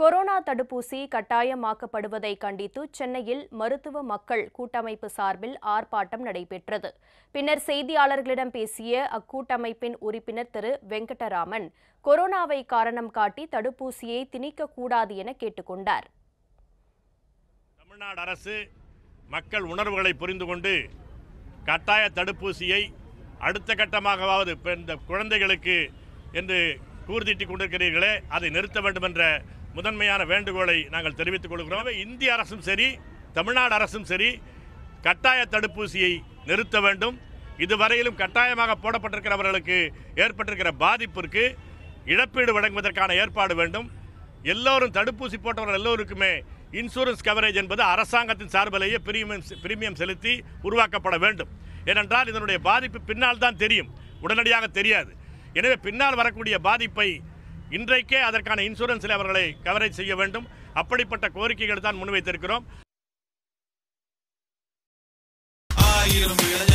corona தடுப்பூசி கட்டாயமாக்கப்படுவதை கண்டித்து சென்னையில் மருத்துவ மக்கள் கூட்டமைப்பு சார்பில் ஆர்ப்பாட்டம் நடைபெற்றது பின்னர் செய்தியாளர்களிடம் பேசிய அக்கூட்டமைப்பின் உறுப்பினர் திரு வெங்கடராமன் கொரோனாவை காரணம் காட்டி தடுப்பூசியை திணிக்கக்கூடாது என கேட்டுக்கொண்டார் தமிழ்நாடு அரசு மக்கள் உணர்வுகளை புரிந்து கொண்டு கட்டாய தடுப்பூசியை அடுத்த கட்டமாகவாவது இந்த குழந்தைகளுக்கு என்று கூர்தீட்டிக் கொண்டிருக்கிறீர்களே அதை நிறுத்த வேண்டும் என்ற முதன்மையான வேண்டுகோளை நாங்கள் தெரிவித்துக் கொள்கிறோம் இந்திய அரசும் சரி தமிழ்நாடு அரசும் சரி கட்டாய தடுப்பூசியை நிறுத்த வேண்டும் இதுவரையிலும் கட்டாயமாக போடப்பட்டிருக்கிறவர்களுக்கு ஏற்பட்டிருக்கிற பாதிப்பிற்கு இழப்பீடு வழங்குவதற்கான ஏற்பாடு வேண்டும் எல்லோரும் தடுப்பூசி போட்டவர்கள் எல்லோருக்குமே இன்சூரன்ஸ் கவரேஜ் என்பது அரசாங்கத்தின் சார்பிலேயே பிரீமியம் பிரீமியம் செலுத்தி உருவாக்கப்பட வேண்டும் ஏனென்றால் இதனுடைய பாதிப்பு பின்னால் தான் தெரியும் உடனடியாக தெரியாது எனவே பின்னால் வரக்கூடிய பாதிப்பை இன்றைக்கே அதற்கான இன்சூரன்ஸில் அவர்களை கவரேஜ் செய்ய வேண்டும் அப்படிப்பட்ட கோரிக்கைகள் தான் முன்வைத்திருக்கிறோம் ஆயிரம்